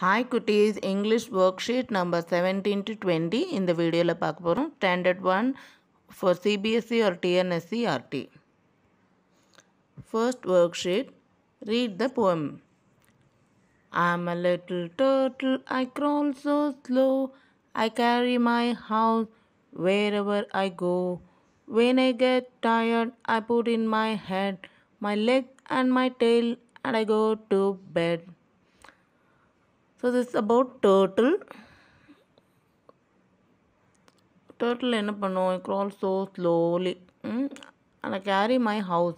Hi Kutties, English Worksheet number 17 to 20 in the video la pakaporu. Standard 1 for CBSE or TNSE RT. First worksheet, read the poem. I'm a little turtle, I crawl so slow. I carry my house wherever I go. When I get tired, I put in my head, my leg and my tail and I go to bed. So this about turtle turtle என்ன பண்ணும் crawl so slowly ஆனால் carry my house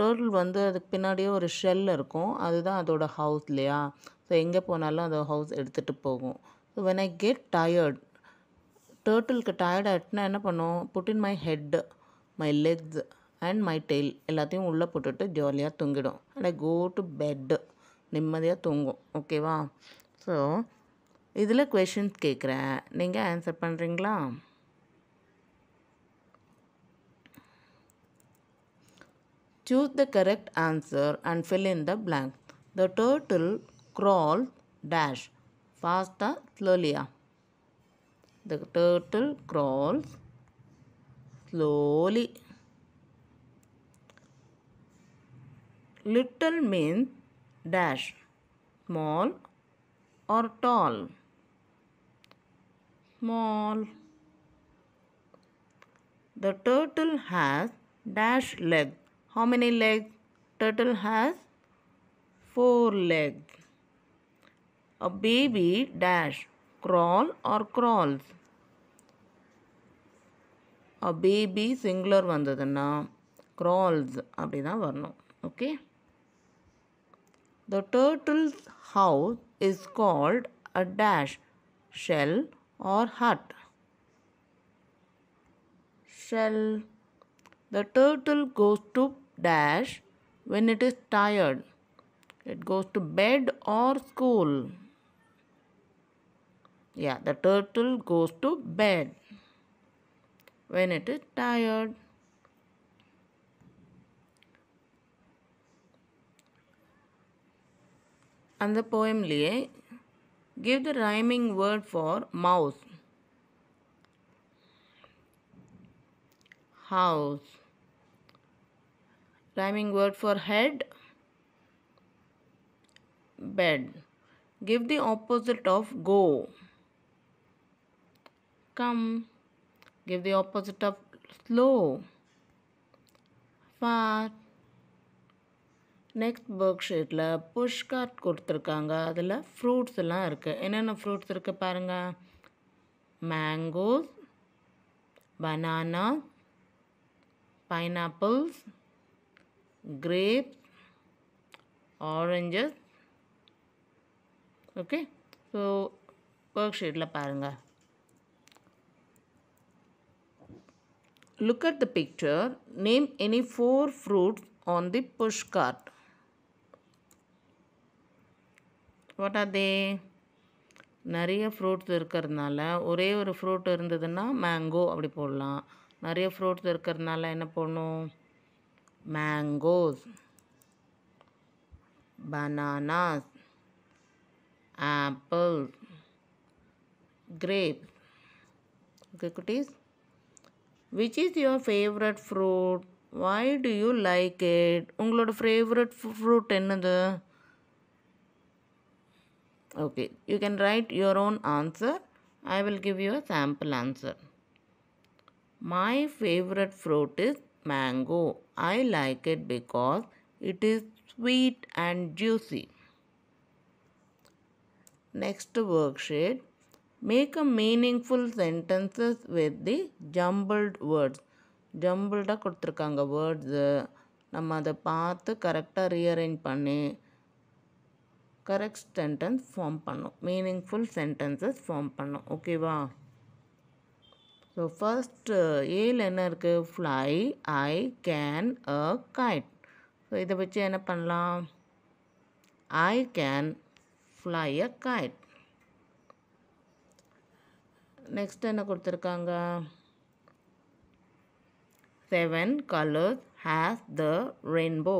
turtle வந்து அதுக்கு பின்னாடியே ஒரு shell இருக்கும் அதுதான் அதோட ஹவுஸ் இல்லையா ஸோ எங்கே போனாலும் அதோட ஹவுஸ் எடுத்துகிட்டு போகும் so when I get tired டேர்ட்டிலுக்கு டயர்ட் ஆகிட்டுனா என்ன பண்ணும் in my head my legs and my tail எல்லாத்தையும் உள்ளே போட்டுட்டு ஜாலியாக தூங்கிடும் and I go to bed நிம்மதியாக தூங்கும் ஓகேவா ஸோ இதில் கொஷின்ஸ் கேட்குறேன் நீங்கள் ஆன்சர் பண்ணுறீங்களா Choose the correct answer and fill in the blank. The turtle crawls dash faster slowly. The turtle crawls slowly. Little means dash small or tall small the turtle has dash leg how many legs turtle has four legs a baby dash crawl or crawls a baby singular வந்ததுன்னா crawls அப்படி தான் வரணும் okay the turtle's house is called a dash shell or hut. Shell. The turtle goes to dash when it is tired. It goes to bed or school. Yeah, the turtle goes to bed when it is tired. அந்த போயம்லேயே give the rhyming word for mouse house rhyming word for head bed give the opposite of go come give the opposite of slow fast next work ஷீட்டில் push cart கொடுத்துருக்காங்க அதில் fruits எல்லாம் இருக்குது என்னென்ன fruits இருக்குது பாருங்கள் mangoes banana pineapples grape oranges okay so work ஷீட்டில் பாருங்கள் look at the picture name any four fruits on the push cart what are they நிறைய ஃப்ரூட்ஸ் இருக்கிறதுனால ஒரே ஒரு ஃப்ரூட் இருந்ததுன்னா மேங்கோ அப்படி போடலாம் நிறைய ஃப்ரூட்ஸ் இருக்கிறதுனால என்ன போடணும் mangoes bananas apple grapes okay குட்டீஸ் which is your favourite fruit why do you like it உங்களோட ஃபேவரட் ஃப்ரூட் என்னது Okay, you can write your own answer. I will give you a sample answer. My favorite fruit is mango. I like it because it is sweet and juicy. Next worksheet. Make a meaningful sentences with the jumbled words. ஜம்பிள்டாக கொடுத்துருக்காங்க words நம்ம அதை பார்த்து கரெக்டாக rearrange பண்ணி correct sentence form பண்ணும் meaningful sentences form பண்ணும் ஓகேவா ஸோ ஃபஸ்ட்டு ஏல என்ன இருக்குது fly I can a kite so இதை வச்சு என்ன பண்ணலாம் I can fly a kite next என்ன கொடுத்துருக்காங்க seven colours has the rainbow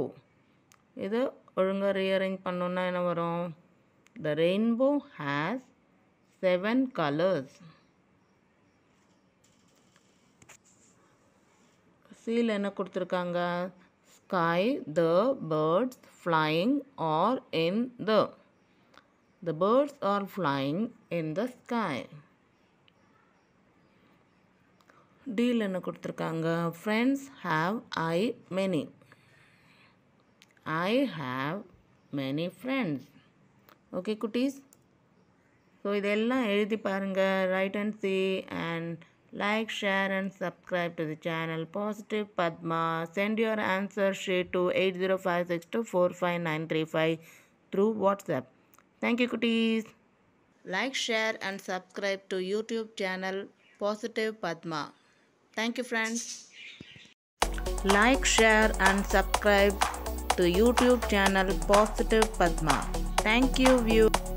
இது ஒழுங்காக ரீஅரேஞ்ச் பண்ணோன்னா என்ன வரும் the rainbow has seven colours சீல் என்ன கொடுத்துருக்காங்க sky the birds flying are in the the birds are flying in the sky டீல் என்ன கொடுத்துருக்காங்க friends have I many I have many friends. Okay, குட்டீஸ் So, இதெல்லாம் எழுதி பாருங்கள் write and see and like, share and subscribe to the channel Positive Padma. Send your answer sheet to 8056245935 through WhatsApp. Thank you cuties. Like, share and subscribe to YouTube channel Positive Padma. Thank you friends. Like, share and subscribe to YouTube channel Positive Padma. Thank you, view.